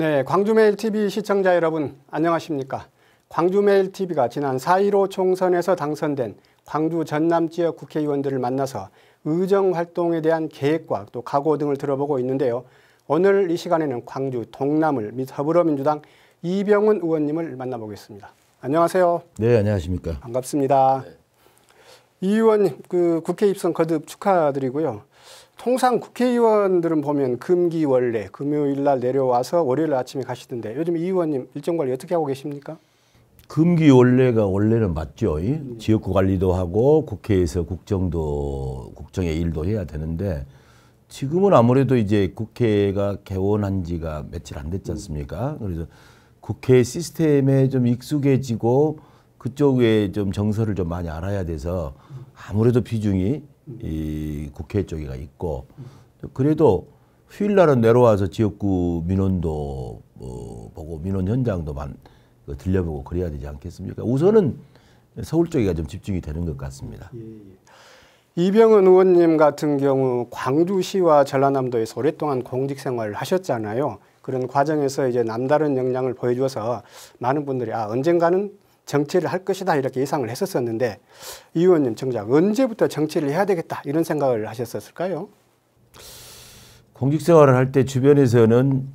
네, 광주매일TV 시청자 여러분 안녕하십니까. 광주매일TV가 지난 4.15 총선에서 당선된 광주 전남 지역 국회의원들을 만나서 의정활동에 대한 계획과 또 각오 등을 들어보고 있는데요. 오늘 이 시간에는 광주 동남을 및 더불어민주당 이병훈 의원님을 만나보겠습니다. 안녕하세요. 네, 안녕하십니까. 반갑습니다. 네. 이 의원님 그 국회 입성 거듭 축하드리고요. 통상 국회의원들은 보면 금기 원래 금요일 날 내려와서 월요일 아침에 가시던데 요즘 이 의원님 일정 관리 어떻게 하고 계십니까? 금기 원래가 원래는 맞죠. 음. 지역구 관리도 하고 국회에서 국정도 국정의 일도 해야 되는데 지금은 아무래도 이제 국회가 개원한 지가 며칠 안 됐지 않습니까? 그래서 국회 시스템에 좀 익숙해지고 그쪽에 좀 정서를 좀 많이 알아야 돼서 아무래도 비중이 이 국회 쪽이가 있고 그래도 휴일날은 내려와서 지역구 민원도 어, 보고 민원 현장도 만 그 들려보고 그래야 되지 않겠습니까? 그러니까 우선은 서울 쪽이가 좀 집중이 되는 것 같습니다. 예, 예. 이병은 의원님 같은 경우 광주시와 전라남도에서 오랫동안 공직 생활을 하셨잖아요. 그런 과정에서 이제 남다른 역량을 보여줘서 많은 분들이 아 언젠가는 정치를 할 것이다 이렇게 예상을 했었었는데 이 의원님 정작 언제부터 정치를 해야 되겠다 이런 생각을 하셨었을까요? 공직 생활을 할 때 주변에서는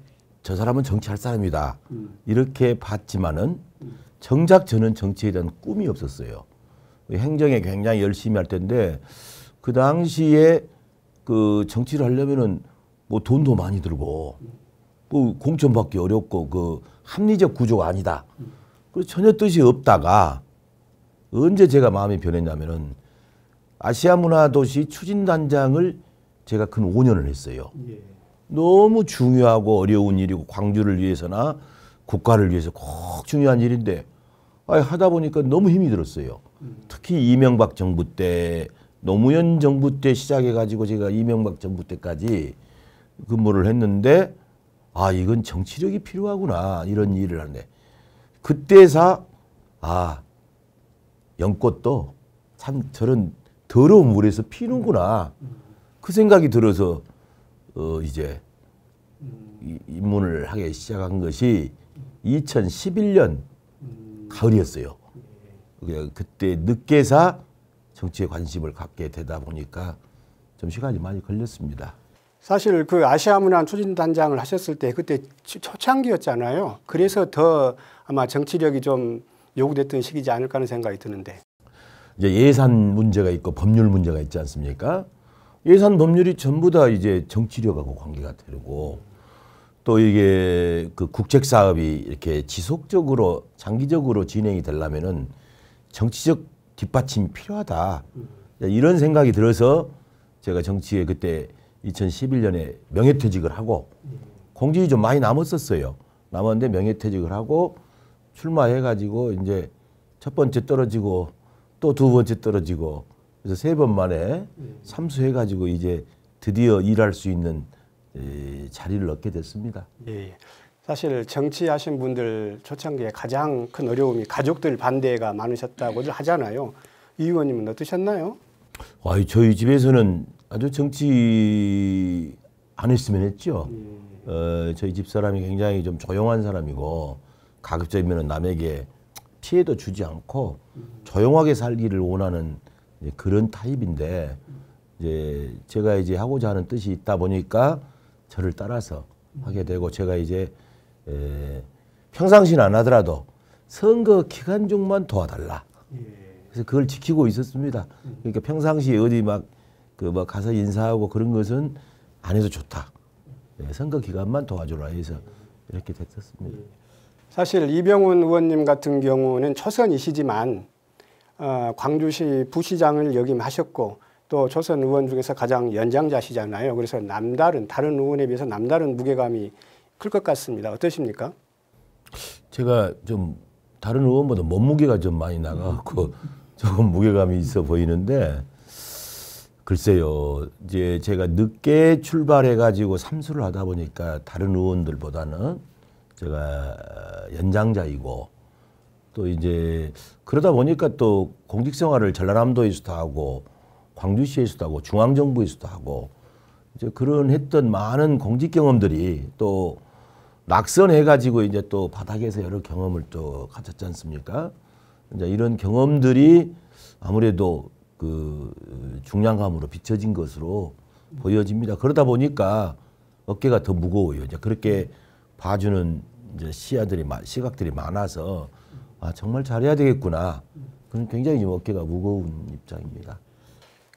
저 사람은 정치할 사람이다 음. 이렇게 봤지만은 정작 저는 정치에 대한 꿈이 없었어요. 행정에 굉장히 열심히 할 텐데 그 당시에 그 정치를 하려면은 뭐 돈도 많이 들고 뭐 공천받기 어렵고 그 합리적 구조가 아니다. 음. 그리고 전혀 뜻이 없다가 언제 제가 마음이 변했냐면은 아시아 문화 도시 추진 단장을 제가 근 5년을 했어요. 예. 너무 중요하고 어려운 일이고 광주를 위해서나 국가를 위해서 꼭 중요한 일인데 아 하다 보니까 너무 힘이 들었어요. 음. 특히 이명박 정부 때 노무현 정부 때 시작해 가지고 제가 이명박 정부 때까지 근무를 했는데 아 이건 정치력이 필요하구나 이런 일을 하는데 그때서아 연꽃도 참 저런 더러운 물에서 피는구나 그 생각이 들어서 어 이제 입문을 하게 시작한 것이 2011년 가을이었어요. 그때 늦게서 정치에 관심을 갖게 되다 보니까 좀 시간이 많이 걸렸습니다. 사실 그 아시아 문화 추진 단장을 하셨을 때 그때 초창기였잖아요. 그래서 더 아마 정치력이 좀 요구됐던 시기지 않을까 하는 생각이 드는데. 이제 예산 문제가 있고 법률 문제가 있지 않습니까? 예산 법률이 전부 다 이제 정치력하고 관계가 되고 또 이게 그 국책 사업이 이렇게 지속적으로 장기적으로 진행이 되려면은 정치적 뒷받침이 필요하다. 음. 이런 생각이 들어서 제가 정치에 그때 2011년에 명예퇴직을 하고 음. 공직이 좀 많이 남았었어요. 남았는데 명예퇴직을 하고 출마해가지고 이제 첫 번째 떨어지고 또 두 번째 떨어지고 그래서 세 번 만에 예. 삼수해가지고 이제 드디어 일할 수 있는 예, 자리를 얻게 됐습니다. 예, 예. 사실 정치하신 분들 초창기에 가장 큰 어려움이 가족들 반대가 많으셨다고들 하잖아요. 이 의원님은 어떠셨나요? 아, 저희 집에서는 아주 정치 안 했으면 했죠. 음. 어, 저희 집 사람이 굉장히 좀 조용한 사람이고 가급적이면 남에게 피해도 주지 않고 조용하게 살기를 원하는 그런 타입인데 이제 제가 이제 하고자 하는 뜻이 있다 보니까 저를 따라서 하게 되고 제가 이제 에, 평상시는 안 하더라도 선거 기간 중만 도와달라. 예. 그래서 그걸 지키고 있었습니다. 그러니까 평상시에 어디 막그뭐 가서 인사하고 그런 것은 안 해도 좋다. 예, 선거 기간만 도와줘라 해서 이렇게 됐었습니다. 예. 사실 이병훈 의원님 같은 경우는 초선이시지만 어, 광주시 부시장을 역임하셨고 또 초선 의원 중에서 가장 연장자시잖아요. 그래서 남다른 다른 의원에 비해서 남다른 무게감이 클 것 같습니다. 어떠십니까? 제가 좀 다른 의원보다 몸무게가 좀 많이 나가고 조금 무게감이 있어 보이는데 글쎄요. 이제 제가 늦게 출발해 가지고 삼수를 하다 보니까 다른 의원들보다는 제가 어, 연장자이고 또 이제 그러다 보니까 또 공직 생활을 전라남도에서도 하고 광주시에서도 하고 중앙정부에서도 하고 이제 그런 했던 많은 공직 경험들이 또 낙선해 가지고 이제 또 바닥에서 여러 경험을 또갖췄지 않습니까? 이제 이런 경험들이 아무래도 그 중량감으로 비춰진 것으로 보여집니다. 그러다 보니까 어깨가 더 무거워요. 이제 그렇게 봐주는 이제 시야들이 시각들이 많아서 아 정말 잘해야 되겠구나. 그런 굉장히 어깨가 무거운 입장입니다.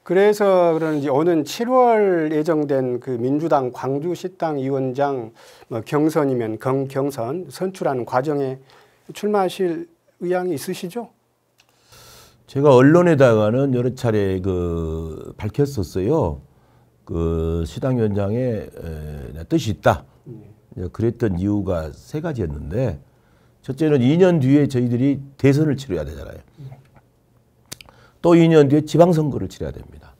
그래서 그런지 오는 7월 예정된 그 민주당 광주시당 위원장 뭐 경선이면 경, 경선 선출하는 과정에 출마하실 의향이 있으시죠? 제가 언론에다가는 여러 차례 그 밝혔었어요. 그 시당 위원장의 뜻이 있다. 네. 예, 그랬던 이유가 세 가지였는데 첫째는 2년 뒤에 저희들이 대선을 치러야 되잖아요. 또 2년 뒤에 지방선거를 치러야 됩니다.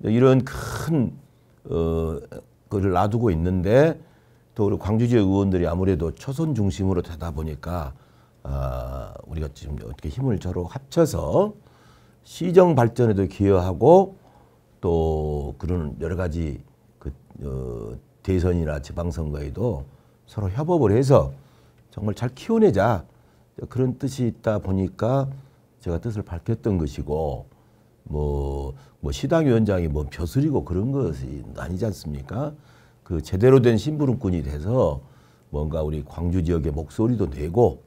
이런 큰 어, 거를 놔두고 있는데 또 우리 광주 지역 의원들이 아무래도 초선 중심으로 되다 보니까 아, 우리가 지금 어떻게 힘을 저로 합쳐서 시정 발전에도 기여하고 또 그런 여러 가지 그 어, 대선이나 지방선거에도 서로 협업을 해서 정말 잘 키워내자 그런 뜻이 있다 보니까 제가 뜻을 밝혔던 것이고 뭐, 뭐 시당위원장이 뭐 벼슬이고 그런 것이 아니지 않습니까? 그 제대로 된 심부름꾼이 돼서 뭔가 우리 광주 지역의 목소리도 내고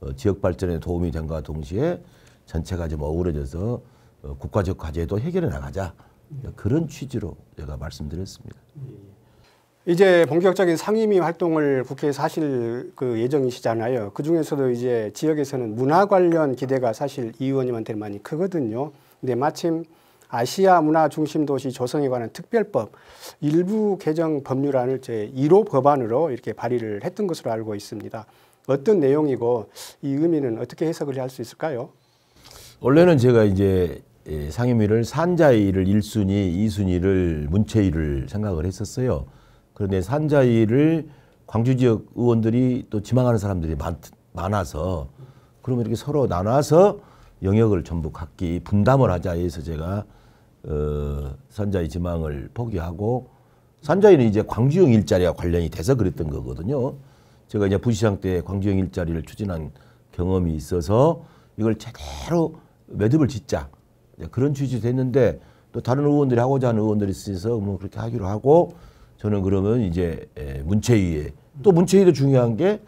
어, 지역 발전에 도움이 된과 동시에 전체가 좀 어우러져서 어, 국가적 과제도 해결해 나가자 그런 취지로 제가 말씀드렸습니다. 예, 예. 이제 본격적인 상임위 활동을 국회에서 하실 그 예정이시잖아요. 그 중에서도 이제 지역에서는 문화 관련 기대가 사실 이 의원님한테 많이 크거든요. 근데 마침 아시아 문화 중심 도시 조성에 관한 특별법 일부 개정 법률안을 제 1호 법안으로 이렇게 발의를 했던 것으로 알고 있습니다. 어떤 내용이고 이 의미는 어떻게 해석을 할 수 있을까요? 원래는 제가 이제 예, 상임위를 산자위를 1순위2순위를 문체위를 생각을 했었어요. 그런데 산자위를 광주 지역 의원들이 또 지망하는 사람들이 많, 많아서 그러면 이렇게 서로 나눠서 영역을 전부 각기 분담을 하자 해서 제가 어, 산자위 지망을 포기하고 산자위는 이제 광주형 일자리와 관련이 돼서 그랬던 거거든요. 제가 이제 부시장 때 광주형 일자리를 추진한 경험이 있어서 이걸 제대로 매듭을 짓자 그런 취지 됐는데 또 다른 의원들이 하고자 하는 의원들이 있어서 뭐 그렇게 하기로 하고 저는 그러면 이제 문체위에 또 문체위도 중요한 게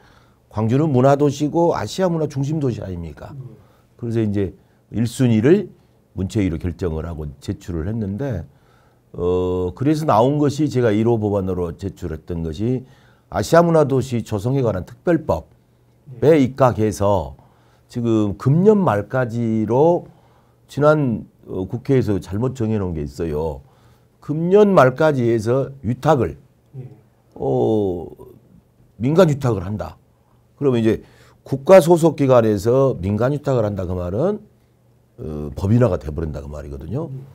광주는 문화도시고 아시아 문화 중심 도시 아닙니까? 그래서 이제 1순위를 문체위로 결정을 하고 제출을 했는데 어 그래서 나온 것이 제가 1호 법안으로 제출했던 것이 아시아 문화도시 조성에 관한 특별법에 네. 입각해서 지금 금년 말까지로 지난 어, 국회에서 잘못 정해놓은 게 있어요. 금년 말까지 해서 위탁을 예. 어, 민간 위탁을 한다. 그러면 이제 국가 소속 기관에서 민간 위탁을 한다 그 말은 어, 법인화가 돼버린다 그 말이거든요. 음.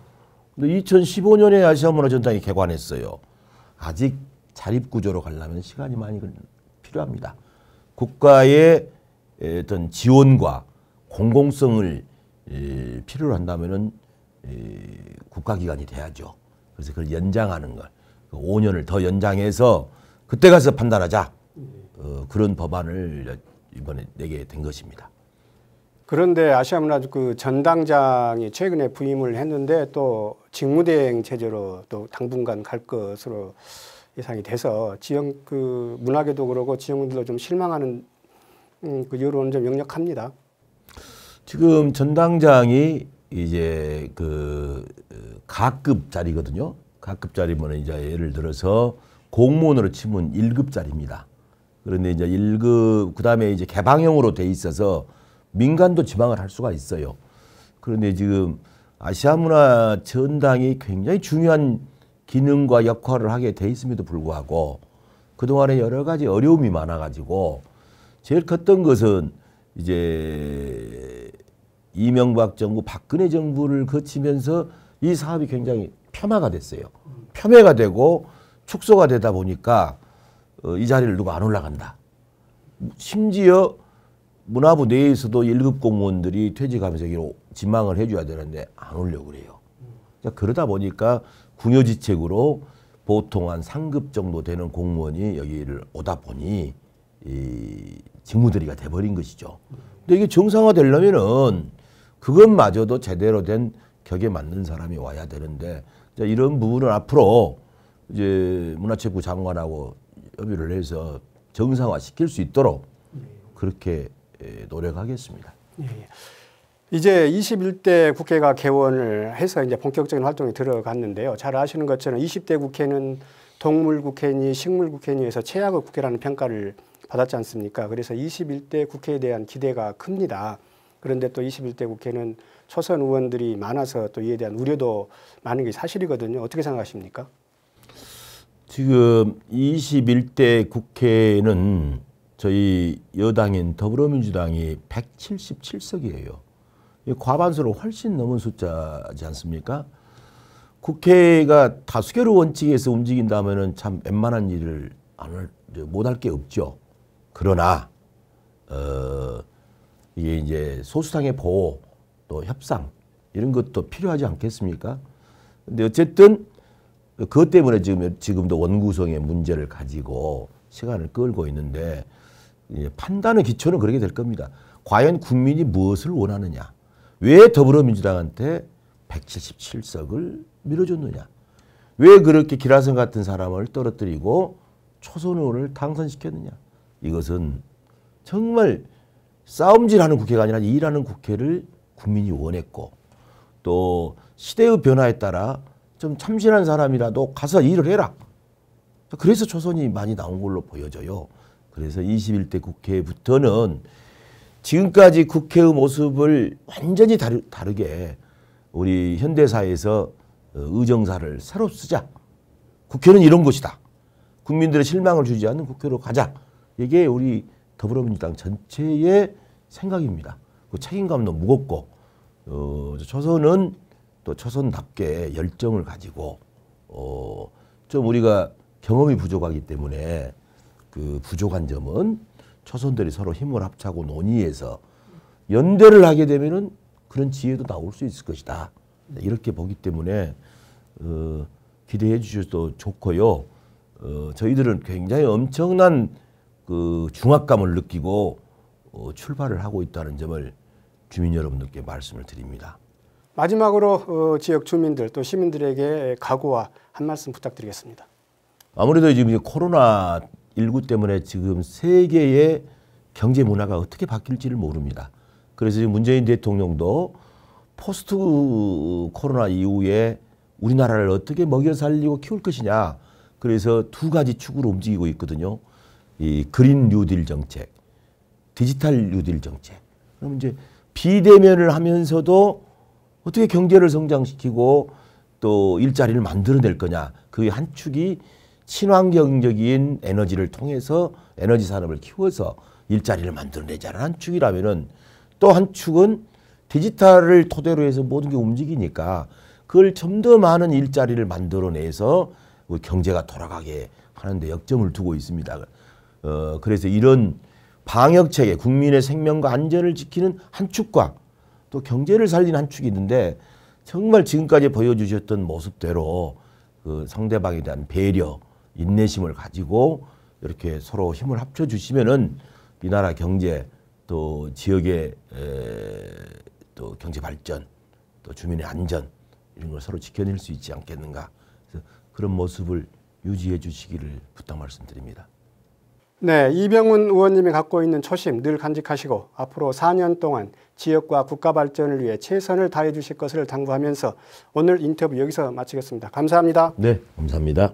근데 2015년에 아시아 문화전당이 개관했어요. 아직 자립 구조로 가려면 시간이 많이 필요합니다. 국가의 어떤 지원과 공공성을 필요로 한다면은 국가기관이 돼야죠. 그래서 그걸 연장하는 걸 5년을 그 더 연장해서 그때 가서 판단하자 어, 그런 법안을 이번에 내게 된 것입니다. 그런데 아시아문화주 그 전당장이 최근에 부임을 했는데 또 직무대행 체제로 또 당분간 갈 것으로 예상이 돼서 지역 그 문학에도 그러고 지역민들도 좀 실망하는 음, 그 여론은 좀 역력합니다. 지금 전당장이 이제 그 가급 자리거든요. 가급 자리면 이제 예를 들어서 공무원으로 치면 1급 자리입니다. 그런데 이제 1급 그다음에 이제 개방형으로 돼 있어서 민간도 지망을 할 수가 있어요. 그런데 지금 아시아 문화 전당이 굉장히 중요한 기능과 역할을 하게 돼 있음에도 불구하고 그동안에 여러 가지 어려움이 많아 가지고 제일 컸던 것은 이제 이명박 정부, 박근혜 정부를 거치면서 이 사업이 굉장히 폄하가 됐어요. 폄훼가 되고 축소가 되다 보니까 어, 이 자리를 누가 안 올라간다. 심지어 문화부 내에서도 1급 공무원들이 퇴직하면서 여기로 지망을 해줘야 되는데 안 올려 그래요. 그러니까 그러다 보니까 궁여지책으로 보통 한3급 정도 되는 공무원이 여기를 오다 보니 이 직무들이가 돼버린 것이죠. 근데 이게 정상화되려면은 그것마저도 제대로 된 격에 맞는 사람이 와야 되는데 이런 부분을 앞으로 이제 문화체육부 장관하고 협의를 해서 정상화 시킬 수 있도록 그렇게 예, 노력하겠습니다. 예, 예. 이제 21대 국회가 개원을 해서 이제 본격적인 활동에 들어갔는데요. 잘 아시는 것처럼 20대 국회는 동물국회니 식물국회니에서 최악의 국회라는 평가를 받았지 않습니까? 그래서 21대 국회에 대한 기대가 큽니다. 그런데 또 21대 국회는 초선 의원들이 많아서 또 이에 대한 우려도 많은 게 사실이거든요. 어떻게 생각하십니까? 지금 21대 국회는 저희 여당인 더불어민주당이 177석이에요. 과반수로 훨씬 넘은 숫자지 않습니까? 국회가 다수결의 원칙에서 움직인다면 참 웬만한 일을 못할 게 없죠. 그러나 어, 이게 이제 소수당의 보호 또 협상 이런 것도 필요하지 않겠습니까? 근데 어쨌든 그것 때문에 지금 지금도 원구성의 문제를 가지고 시간을 끌고 있는데 이제 판단의 기초는 그렇게 될 겁니다. 과연 국민이 무엇을 원하느냐? 왜 더불어민주당한테 177석을 밀어줬느냐? 왜 그렇게 기라성 같은 사람을 떨어뜨리고 초선 의원을 당선시켰느냐? 이것은 정말 싸움질하는 국회가 아니라 일하는 국회를 국민이 원했고 또 시대의 변화에 따라 좀 참신한 사람이라도 가서 일을 해라. 그래서 초선이 많이 나온 걸로 보여져요. 그래서 21대 국회부터는 지금까지 국회의 모습을 완전히 다르, 다르게 우리 현대사에서 어, 의정사를 새로 쓰자. 국회는 이런 것이다. 국민들의 실망을 주지 않는 국회로 가자. 이게 우리 더불어민주당 전체의 생각입니다. 그 책임감도 무겁고 어, 초선은 또 초선답게 열정을 가지고 어, 좀 우리가 경험이 부족하기 때문에 그 부족한 점은 초선들이 서로 힘을 합차고 논의해서 연대를 하게 되면은 그런 지혜도 나올 수 있을 것이다. 네, 이렇게 보기 때문에 어, 기대해 주셔도 좋고요. 어, 저희들은 굉장히 엄청난 그 중압감을 느끼고 어, 출발을 하고 있다는 점을 주민 여러분들께 말씀을 드립니다. 마지막으로 어, 지역 주민들 또 시민들에게 각오와 한 말씀 부탁드리겠습니다. 아무래도 지금 코로나 19 때문에 지금 세계의 경제 문화가 어떻게 바뀔지를 모릅니다. 그래서 지금 문재인 대통령도 포스트 코로나 이후에 우리나라를 어떻게 먹여 살리고 키울 것이냐. 그래서 두 가지 축으로 움직이고 있거든요. 이 그린 뉴딜 정책, 디지털 뉴딜 정책. 그러면 이제 비대면을 하면서도 어떻게 경제를 성장시키고 또 일자리를 만들어낼 거냐. 그 한 축이 친환경적인 에너지를 통해서 에너지 산업을 키워서 일자리를 만들어내자는 한 축이라면은 또 한 축은 디지털을 토대로 해서 모든 게 움직이니까 그걸 좀 더 많은 일자리를 만들어내서 그 경제가 돌아가게 하는데 역점을 두고 있습니다. 어, 그래서 이런 방역체계, 국민의 생명과 안전을 지키는 한 축과 또 경제를 살리는 한 축이 있는데 정말 지금까지 보여주셨던 모습대로 그 상대방에 대한 배려, 인내심을 가지고 이렇게 서로 힘을 합쳐주시면은 이 나라 경제 또 지역의 에, 또 경제 발전 또 주민의 안전 이런 걸 서로 지켜낼 수 있지 않겠는가 그래서 그런 모습을 유지해 주시기를 부탁 말씀드립니다. 네, 이병훈 의원님이 갖고 있는 초심 늘 간직하시고 앞으로 4년 동안 지역과 국가 발전을 위해 최선을 다해 주실 것을 당부하면서 오늘 인터뷰 여기서 마치겠습니다. 감사합니다. 네, 감사합니다.